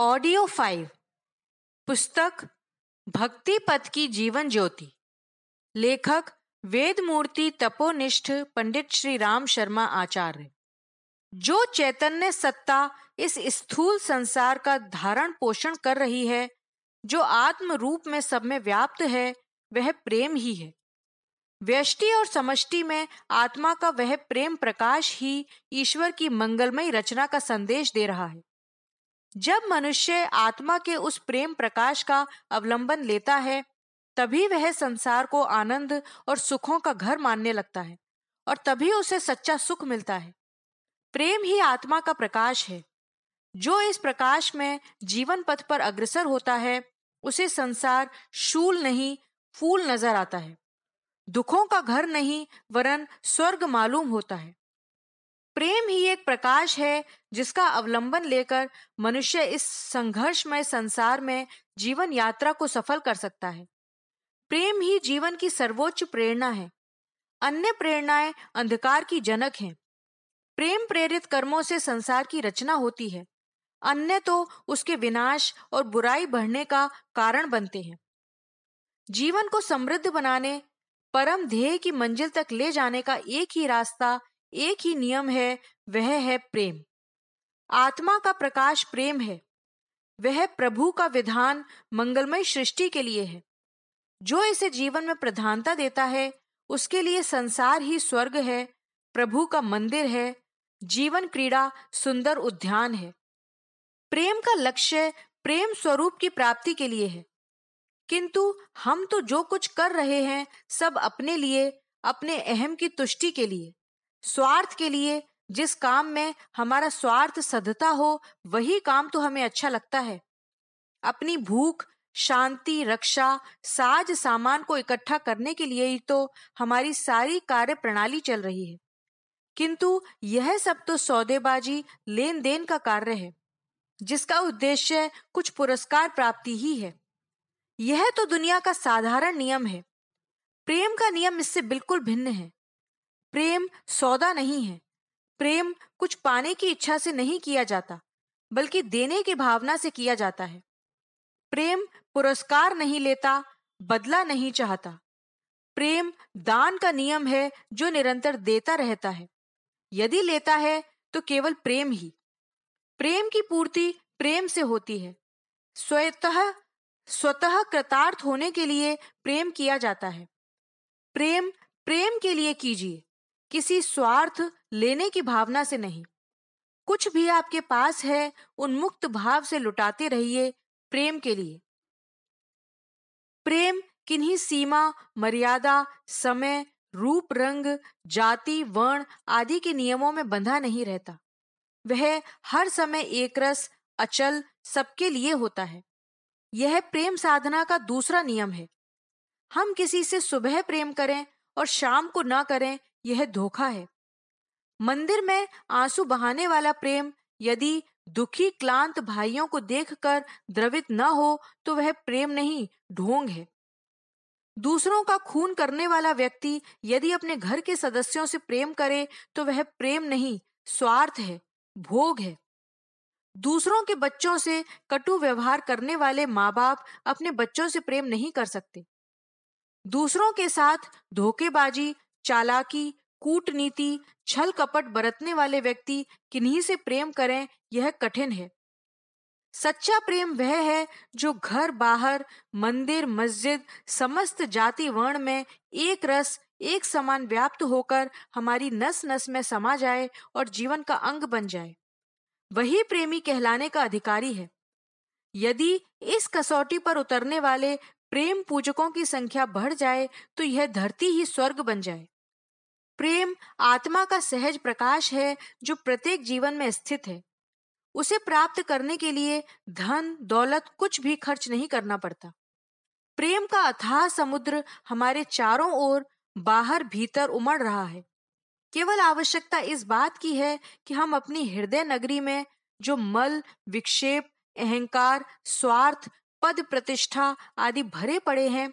Audio five पुस्तक भक्ति पथ की जीवन ज्योति लेखक वेद मूर्ति तपोनिष्ठ पंडित श्री राम शर्मा आचार्य जो चैतन्य सत्ता इस स्थूल संसार का धारण पोषण कर रही है जो आत्म रूप में सब में व्याप्त है वह प्रेम ही है व्यष्टि और समष्टि में आत्मा का वह प्रेम प्रकाश ही ईश्वर की मंगलमय रचना का संदेश दे रहा है जब मनुष्य आत्मा के उस प्रेम प्रकाश का अवलंबन लेता है तभी वह संसार को आनंद और सुखों का घर मानने लगता है और तभी उसे सच्चा सुख मिलता है प्रेम ही आत्मा का प्रकाश है जो इस प्रकाश में जीवन पथ पर अग्रसर होता है उसे संसार शूल नहीं फूल नजर आता है दुखों का घर नहीं वरन स्वर्ग मालूम होता है प्रेम ही एक प्रकाश है जिसका अवलंबन लेकर मनुष्य इस संघर्षमय संसार में जीवन यात्रा को सफल कर सकता है प्रेम ही जीवन की सर्वोच्च प्रेरणा है अन्य प्रेरणाएं अंधकार की जनक हैं प्रेम प्रेरित कर्मों से संसार की रचना होती है अन्य तो उसके विनाश और बुराई बढ़ने का कारण बनते हैं जीवन को समृद्ध बनाने परम ध्येय की मंजिल तक ले जाने का एक ही रास्ता एक ही नियम है वह है प्रेम आत्मा का प्रकाश प्रेम है वह प्रभु का विधान मंगलमय सृष्टि के लिए है जो इसे जीवन में प्रधानता देता है उसके लिए संसार ही स्वर्ग है प्रभु का मंदिर है जीवन क्रीड़ा सुंदर उद्यान है प्रेम का लक्ष्य प्रेम स्वरूप की प्राप्ति के लिए है किंतु हम तो जो कुछ कर रहे हैं सब अपने लिए अपने अहम की तुष्टि के लिए स्वार्थ के लिए जिस काम में हमारा स्वार्थ सदता हो वही काम तो हमें अच्छा लगता है अपनी भूख शांति रक्षा साज सामान को इकट्ठा करने के लिए ही तो हमारी सारी कार्य प्रणाली चल रही है किंतु यह सब तो सौदेबाजी लेन देन का कार्य है जिसका उद्देश्य कुछ पुरस्कार प्राप्ति ही है यह तो दुनिया का साधारण नियम है प्रेम का नियम इससे बिल्कुल भिन्न है प्रेम सौदा नहीं है प्रेम कुछ पाने की इच्छा से नहीं किया जाता बल्कि देने की भावना से किया जाता है प्रेम पुरस्कार नहीं लेता बदला नहीं चाहता प्रेम दान का नियम है जो निरंतर देता रहता है यदि लेता है तो केवल प्रेम ही प्रेम की पूर्ति प्रेम से होती है स्वतः स्वतः कृतार्थ होने के लिए प्रेम किया जाता है प्रेम प्रेम के लिए कीजिए किसी स्वार्थ लेने की भावना से नहीं कुछ भी आपके पास है उन्मुक्त भाव से लुटाते रहिए प्रेम के लिए प्रेम किन्हीं सीमा मर्यादा समय रूप रंग जाति वर्ण आदि के नियमों में बंधा नहीं रहता वह हर समय एकरस अचल सबके लिए होता है यह प्रेम साधना का दूसरा नियम है हम किसी से सुबह प्रेम करें और शाम को ना करें यह धोखा है मंदिर में आंसू बहाने वाला प्रेम यदि दुखी क्लांत भाइयों को देखकर द्रवित न हो तो वह प्रेम नहीं ढोंग है दूसरों का खून करने वाला व्यक्ति यदि अपने घर के सदस्यों से प्रेम करे तो वह प्रेम नहीं स्वार्थ है भोग है दूसरों के बच्चों से कटु व्यवहार करने वाले माँ बाप अपने बच्चों से प्रेम नहीं कर सकते दूसरों के साथ धोखेबाजी चालाकी कूटनीति छल कपट बरतने वाले व्यक्ति किन्हीं से प्रेम करें यह कठिन है सच्चा प्रेम वह है जो घर बाहर मंदिर मस्जिद समस्त जाति वर्ण में एक रस एक समान व्याप्त होकर हमारी नस नस में समा जाए और जीवन का अंग बन जाए वही प्रेमी कहलाने का अधिकारी है यदि इस कसौटी पर उतरने वाले प्रेम पूजकों की संख्या बढ़ जाए तो यह धरती ही स्वर्ग बन जाए प्रेम आत्मा का सहज प्रकाश है जो प्रत्येक जीवन में स्थित है उसे प्राप्त करने के लिए धन दौलत कुछ भी खर्च नहीं करना पड़ता प्रेम का अथाह समुद्र हमारे चारों ओर बाहर भीतर उमड़ रहा है केवल आवश्यकता इस बात की है कि हम अपनी हृदय नगरी में जो मल विक्षेप अहंकार स्वार्थ पद प्रतिष्ठा आदि भरे पड़े हैं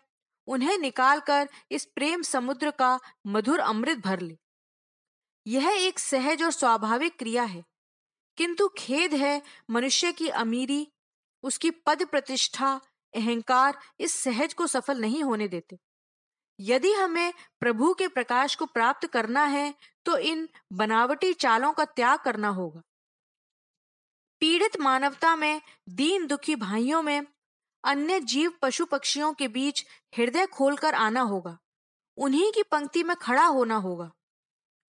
उन्हें निकालकर इस प्रेम समुद्र का मधुर अमृत भर ले यह एक सहज और स्वाभाविक क्रिया है किंतु खेद है मनुष्य की अमीरी उसकी पद प्रतिष्ठा अहंकार इस सहज को सफल नहीं होने देते यदि हमें प्रभु के प्रकाश को प्राप्त करना है तो इन बनावटी चालों का त्याग करना होगा पीड़ित मानवता में दीन दुखी भाइयों में अन्य जीव पशु पक्षियों के बीच हृदय खोलकर आना होगा उन्हीं की पंक्ति में खड़ा होना होगा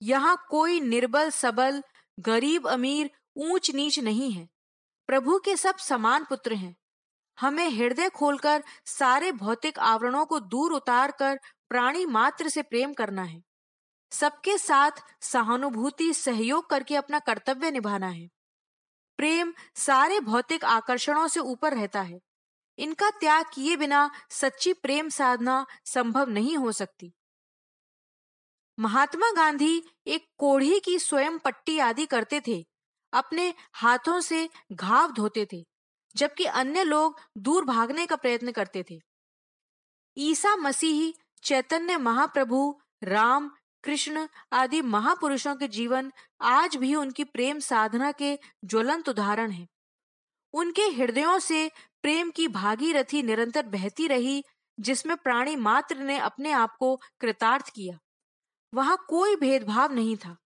यहाँ कोई निर्बल सबल गरीब अमीर ऊंच नीच नहीं है प्रभु के सब समान पुत्र हैं हमें हृदय खोलकर सारे भौतिक आवरणों को दूर उतार कर प्राणी मात्र से प्रेम करना है सबके साथ सहानुभूति सहयोग करके अपना कर्तव्य निभाना है प्रेम सारे भौतिक आकर्षणों से ऊपर रहता है इनका त्याग किए बिना सच्ची प्रेम साधना संभव नहीं हो सकती महात्मा गांधी एक कोढ़ी की स्वयं पट्टी आदि करते थे अपने हाथों से घाव धोते थे जबकि अन्य लोग दूर भागने का प्रयत्न करते थे ईसा मसीही चैतन्य महाप्रभु राम कृष्ण आदि महापुरुषों के जीवन आज भी उनकी प्रेम साधना के ज्वलंत उदाहरण हैं। उनके हृदयों से प्रेम की भागीरथी निरंतर बहती रही जिसमें प्राणी मात्र ने अपने आप को कृतार्थ किया वहां कोई भेदभाव नहीं था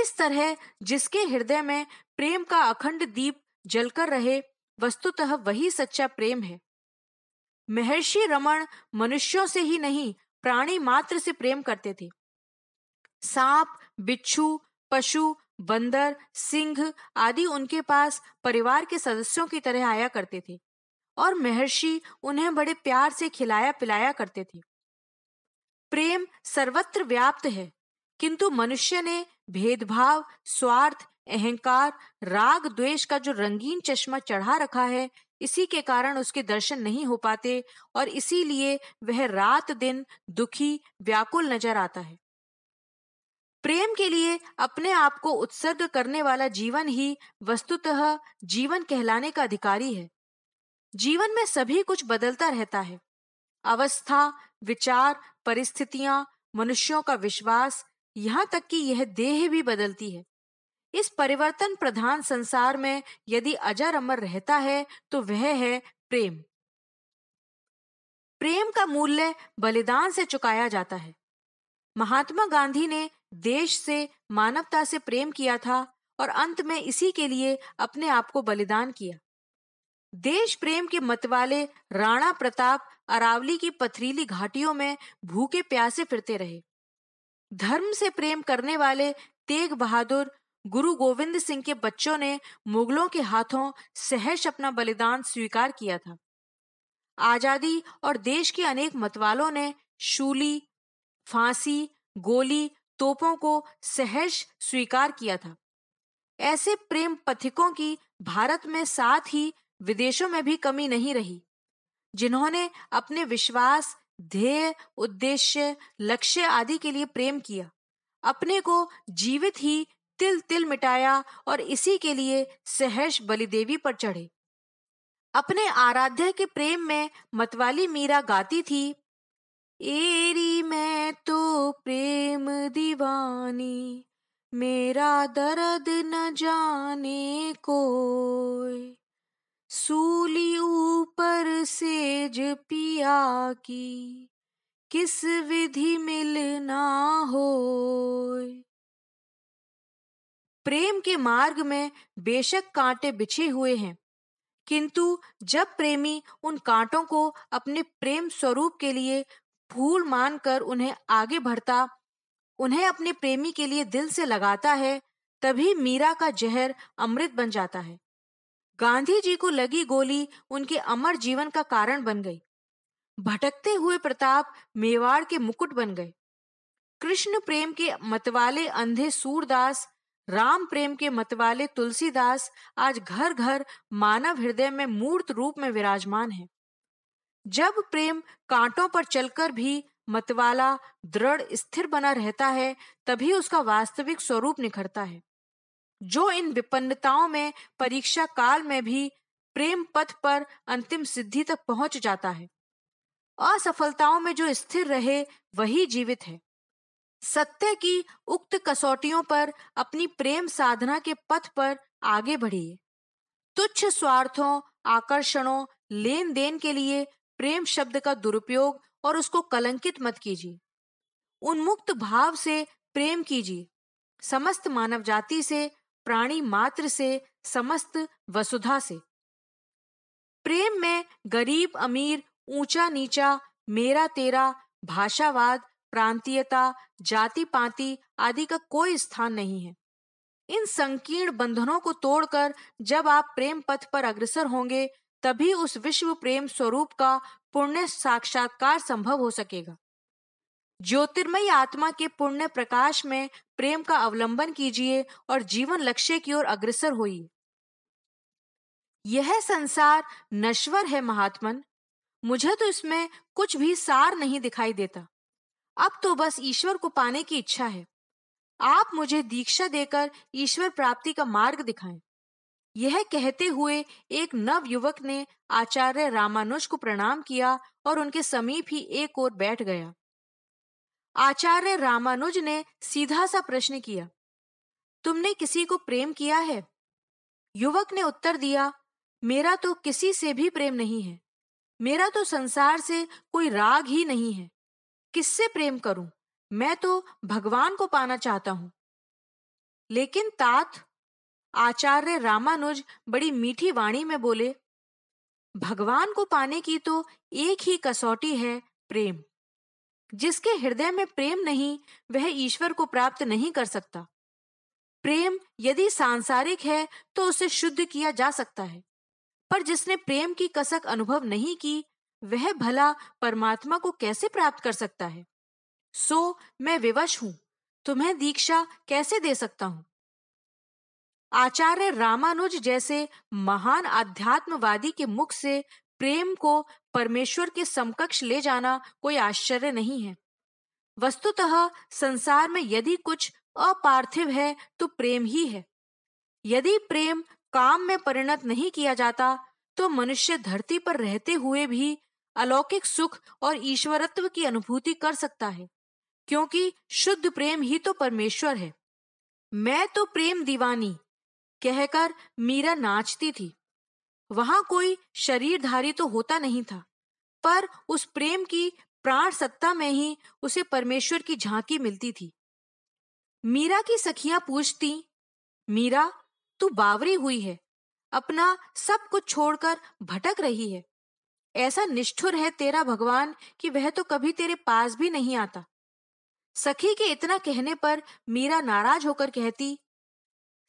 इस तरह जिसके हृदय में प्रेम का अखंड दीप जलकर रहे वस्तुतः वही सच्चा प्रेम है महर्षि रमण मनुष्यों से ही नहीं प्राणी मात्र से प्रेम करते थे सांप बिच्छू पशु बंदर सिंह आदि उनके पास परिवार के सदस्यों की तरह आया करते थे और महर्षि उन्हें बड़े प्यार से खिलाया पिलाया करते थे प्रेम सर्वत्र व्याप्त है किंतु मनुष्य ने भेदभाव स्वार्थ अहंकार राग द्वेष का जो रंगीन चश्मा चढ़ा रखा है इसी के कारण उसके दर्शन नहीं हो पाते और इसीलिए वह रात दिन दुखी व्याकुल नजर आता है प्रेम के लिए अपने आप को उत्सर्ग करने वाला जीवन ही वस्तुतः जीवन कहलाने का अधिकारी है जीवन में सभी कुछ बदलता रहता है अवस्था विचार परिस्थितियां मनुष्यों का विश्वास यहाँ तक कि यह देह भी बदलती है इस परिवर्तन प्रधान संसार में यदि अजर अमर रहता है तो वह है प्रेम प्रेम का मूल्य बलिदान से चुकाया जाता है महात्मा गांधी ने देश से मानवता से प्रेम किया था और अंत में इसी के लिए अपने आप को बलिदान किया देश प्रेम के मतवाले राणा प्रताप अरावली की पथरीली घाटियों में भूखे प्यासे फिरते रहे धर्म से प्रेम करने वाले तेग बहादुर गुरु गोविंद सिंह के बच्चों ने मुगलों के हाथों सहज अपना बलिदान स्वीकार किया था आजादी और देश के अनेक मतवालों ने शूली फांसी गोली तोपों को सहज स्वीकार किया था ऐसे प्रेम पथिकों की भारत में साथ ही विदेशों में भी कमी नहीं रही जिन्होंने अपने विश्वास ध्येय उद्देश्य लक्ष्य आदि के लिए प्रेम किया अपने को जीवित ही तिल तिल मिटाया और इसी के लिए सहर्ष बलिदेवी पर चढ़े अपने आराध्य के प्रेम में मतवाली मीरा गाती थी एरी मैं तो प्रेम दीवानी मेरा दर्द न जाने कोई सूली ऊपर सेज पिया की किस विधि मिलना हो प्रेम के मार्ग में बेशक कांटे बिछे हुए हैं किंतु जब प्रेमी उन कांटों को अपने प्रेम स्वरूप के लिए फूल मानकर उन्हें आगे बढ़ता उन्हें अपने प्रेमी के लिए दिल से लगाता है तभी मीरा का जहर अमृत बन जाता है गांधी जी को लगी गोली उनके अमर जीवन का कारण बन गई भटकते हुए प्रताप मेवाड़ के मुकुट बन गए कृष्ण प्रेम के मतवाले अंधे सूरदास राम प्रेम के मतवाले तुलसीदास आज घर घर मानव हृदय में मूर्त रूप में विराजमान है जब प्रेम कांटों पर चलकर भी मतवाला दृढ़ स्थिर बना रहता है तभी उसका वास्तविक स्वरूप निखरता है जो इन विपन्नताओं में परीक्षा काल में भी प्रेम पथ पर अंतिम सिद्धि तक पहुंच जाता है असफलताओं में जो स्थिर रहे वही जीवित है सत्य की उक्त कसौटियों पर अपनी प्रेम साधना के पथ पर आगे बढ़िए तुच्छ स्वार्थों आकर्षणों लेन देन के लिए प्रेम शब्द का दुरुपयोग और उसको कलंकित मत कीजिए उन्मुक्त भाव से प्रेम कीजिए समस्त मानव जाति से प्राणी मात्र से समस्त वसुधा से प्रेम में गरीब अमीर ऊंचा नीचा मेरा तेरा भाषावाद प्रांतीयता जाति पाति आदि का कोई स्थान नहीं है इन संकीर्ण बंधनों को तोड़कर जब आप प्रेम पथ पर अग्रसर होंगे तभी उस विश्व प्रेम स्वरूप का पुण्य साक्षात्कार संभव हो सकेगा ज्योतिर्मय आत्मा के पुण्य प्रकाश में प्रेम का अवलंबन कीजिए और जीवन लक्ष्य की ओर अग्रसर होइए यह संसार नश्वर है महात्मन मुझे तो इसमें कुछ भी सार नहीं दिखाई देता अब तो बस ईश्वर को पाने की इच्छा है आप मुझे दीक्षा देकर ईश्वर प्राप्ति का मार्ग दिखाएं यह कहते हुए एक नव युवक ने आचार्य रामानुज को प्रणाम किया और उनके समीप ही एक और बैठ गया आचार्य रामानुज ने सीधा सा प्रश्न किया तुमने किसी को प्रेम किया है युवक ने उत्तर दिया मेरा तो किसी से भी प्रेम नहीं है मेरा तो संसार से कोई राग ही नहीं है किससे प्रेम करूं मैं तो भगवान को पाना चाहता हूं लेकिन तात आचार्य रामानुज बड़ी मीठी वाणी में बोले भगवान को पाने की तो एक ही कसौटी है प्रेम जिसके हृदय में प्रेम नहीं वह ईश्वर को प्राप्त नहीं कर सकता प्रेम यदि सांसारिक है तो उसे शुद्ध किया जा सकता है पर जिसने प्रेम की कसक अनुभव नहीं की वह भला परमात्मा को कैसे प्राप्त कर सकता है सो मैं विवश हूं तुम्हें दीक्षा कैसे दे सकता हूं आचार्य रामानुज जैसे महान आध्यात्मवादी के मुख से प्रेम को परमेश्वर के समकक्ष ले जाना कोई आश्चर्य नहीं है वस्तुतः संसार में यदि कुछ अपार्थिव है तो प्रेम ही है यदि प्रेम काम में परिणत नहीं किया जाता तो मनुष्य धरती पर रहते हुए भी अलौकिक सुख और ईश्वरत्व की अनुभूति कर सकता है क्योंकि शुद्ध प्रेम ही तो परमेश्वर है मैं तो प्रेम दीवानी कहकर मीरा नाचती थी वहां कोई शरीरधारी तो होता नहीं था पर उस प्रेम की प्राण सत्ता में ही उसे परमेश्वर की झांकी मिलती थी मीरा की सखियां पूछती मीरा तू बावरी हुई है अपना सब कुछ छोड़कर भटक रही है ऐसा निष्ठुर है तेरा भगवान कि वह तो कभी तेरे पास भी नहीं आता सखी के इतना कहने पर मीरा नाराज होकर कहती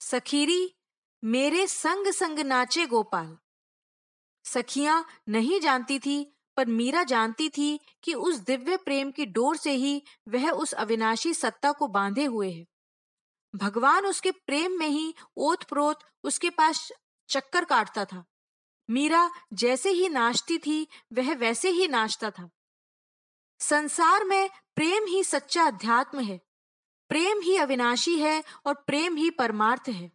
सखीरी मेरे संग संग नाचे गोपाल सखियां नहीं जानती थी पर मीरा जानती थी कि उस दिव्य प्रेम की डोर से ही वह उस अविनाशी सत्ता को बांधे हुए है भगवान उसके प्रेम में ही ओत प्रोत उसके पास चक्कर काटता था मीरा जैसे ही नाचती थी वह वैसे ही नाचता था संसार में प्रेम ही सच्चा अध्यात्म है प्रेम ही अविनाशी है और प्रेम ही परमार्थ है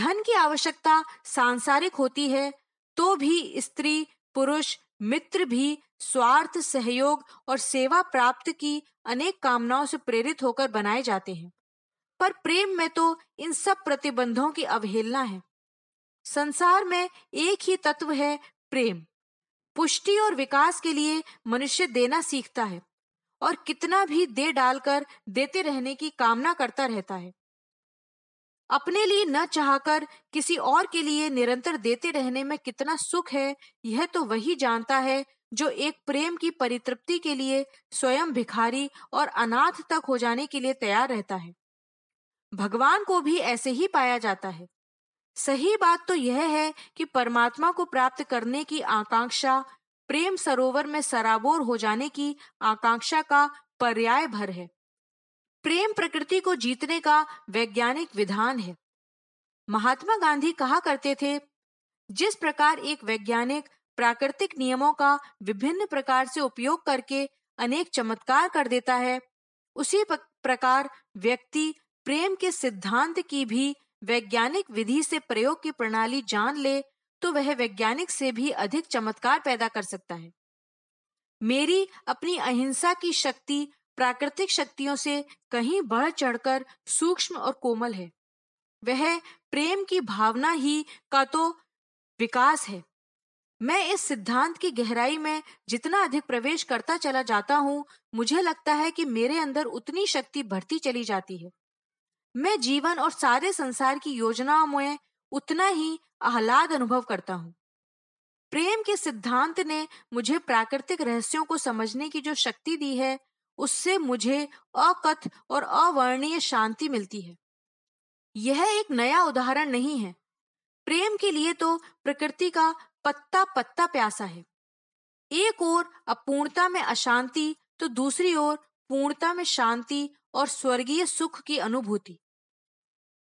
धन की आवश्यकता सांसारिक होती है तो भी स्त्री पुरुष मित्र भी स्वार्थ सहयोग और सेवा प्राप्त की अनेक कामनाओं से प्रेरित होकर बनाए जाते हैं पर प्रेम में तो इन सब प्रतिबंधों की अवहेलना है संसार में एक ही तत्व है प्रेम पुष्टि और विकास के लिए मनुष्य देना सीखता है और कितना भी दे डालकर देते रहने की कामना करता रहता है अपने लिए न चाहकर किसी और के लिए निरंतर देते रहने में कितना सुख है यह तो वही जानता है जो एक प्रेम की परितृप्ति के लिए स्वयं भिखारी और अनाथ तक हो जाने के लिए तैयार रहता है भगवान को भी ऐसे ही पाया जाता है सही बात तो यह है कि परमात्मा को प्राप्त करने की आकांक्षा प्रेम सरोवर में सराबोर हो जाने की आकांक्षा का पर्याय भर है प्रेम प्रकृति को जीतने का वैज्ञानिक विधान है महात्मा गांधी कहा करते थे जिस प्रकार एक वैज्ञानिक प्राकृतिक नियमों का विभिन्न प्रकार से उपयोग करके अनेक चमत्कार कर देता है उसी प्रकार व्यक्ति प्रेम के सिद्धांत की भी वैज्ञानिक विधि से प्रयोग की प्रणाली जान ले तो वह वैज्ञानिक से भी अधिक चमत्कार पैदा कर सकता है मेरी अपनी अहिंसा की शक्ति प्राकृतिक शक्तियों से कहीं बढ़ चढ़कर सूक्ष्म और कोमल है वह प्रेम की भावना ही का तो विकास है मैं इस सिद्धांत की गहराई में जितना अधिक प्रवेश करता चला जाता हूँ मुझे लगता है कि मेरे अंदर उतनी शक्ति बढ़ती चली जाती है मैं जीवन और सारे संसार की योजनाओं में उतना ही आह्लाद अनुभव करता हूँ प्रेम के सिद्धांत ने मुझे प्राकृतिक रहस्यों को समझने की जो शक्ति दी है उससे मुझे अकथ और अवर्णीय शांति मिलती है यह एक नया उदाहरण नहीं है प्रेम के लिए तो प्रकृति का पत्ता पत्ता प्यासा है एक ओर अपूर्णता में अशांति तो दूसरी ओर पूर्णता में शांति और स्वर्गीय सुख की अनुभूति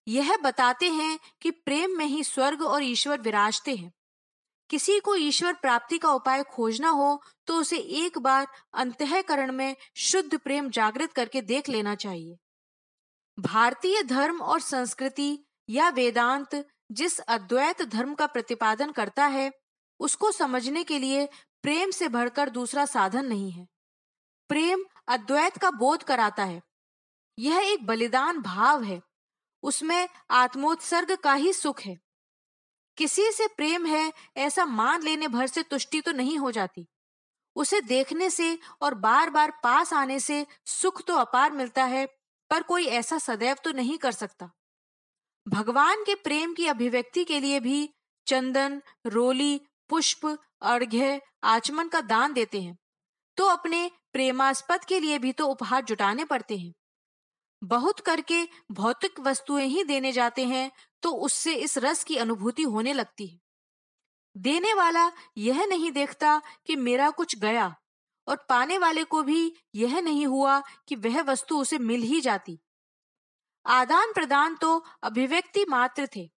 यह बताते हैं कि प्रेम में ही स्वर्ग और ईश्वर विराजते हैं किसी को ईश्वर प्राप्ति का उपाय खोजना हो तो उसे एक बार अंतकरण में शुद्ध प्रेम जागृत करके देख लेना चाहिए भारतीय धर्म और संस्कृति या वेदांत जिस अद्वैत धर्म का प्रतिपादन करता है उसको समझने के लिए प्रेम से भरकर दूसरा साधन नहीं है प्रेम अद्वैत का बोध कराता है यह एक बलिदान भाव है उसमें आत्मोत्सर्ग का ही सुख है किसी से प्रेम है ऐसा मान लेने भर से तुष्टि तो नहीं हो जाती उसे देखने से और बार बार पास आने से सुख तो अपार मिलता है पर कोई ऐसा सदैव तो नहीं कर सकता भगवान के प्रेम की अभिव्यक्ति के लिए भी चंदन रोली पुष्प अर्घ्य आचमन का दान देते हैं तो अपने प्रेमास्पद के लिए भी तो उपहार जुटाने पड़ते हैं बहुत करके भौतिक वस्तुएं ही देने जाते हैं तो उससे इस रस की अनुभूति होने लगती है देने वाला यह नहीं देखता कि मेरा कुछ गया और पाने वाले को भी यह नहीं हुआ कि वह वस्तु उसे मिल ही जाती आदान प्रदान तो अभिव्यक्ति मात्र थे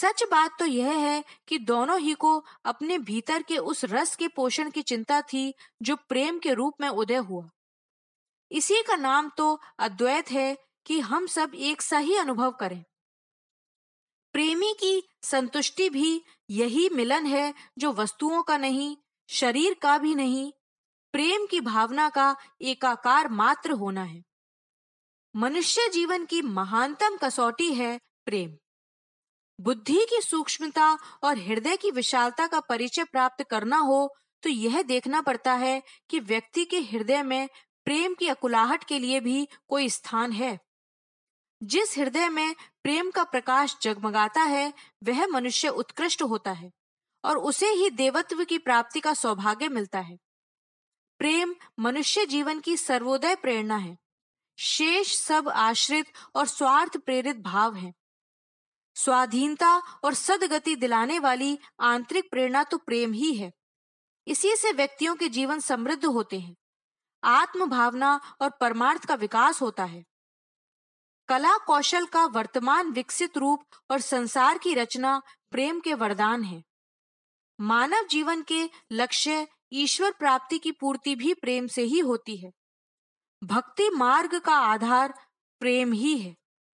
सच बात तो यह है कि दोनों ही को अपने भीतर के उस रस के पोषण की चिंता थी जो प्रेम के रूप में उदय हुआ इसी का नाम तो अद्वैत है कि हम सब एक सा ही अनुभव करें प्रेमी की संतुष्टि भी यही मिलन है जो वस्तुओं का नहीं शरीर का भी नहीं प्रेम की भावना का एकाकार मात्र होना है मनुष्य जीवन की महानतम कसौटी है प्रेम बुद्धि की सूक्ष्मता और हृदय की विशालता का परिचय प्राप्त करना हो तो यह देखना पड़ता है कि व्यक्ति के हृदय में प्रेम की अकुलाहट के लिए भी कोई स्थान है जिस हृदय में प्रेम का प्रकाश जगमगाता है वह मनुष्य उत्कृष्ट होता है और उसे ही देवत्व की प्राप्ति का सौभाग्य मिलता है प्रेम मनुष्य जीवन की सर्वोदय प्रेरणा है शेष सब आश्रित और स्वार्थ प्रेरित भाव है स्वाधीनता और सदगति दिलाने वाली आंतरिक प्रेरणा तो प्रेम ही है इसी से व्यक्तियों के जीवन समृद्ध होते हैं आत्म भावना और परमार्थ का विकास होता है कला कौशल का वर्तमान विकसित रूप और संसार की रचना प्रेम के वरदान है मानव जीवन के लक्ष्य ईश्वर प्राप्ति की पूर्ति भी प्रेम से ही होती है भक्ति मार्ग का आधार प्रेम ही है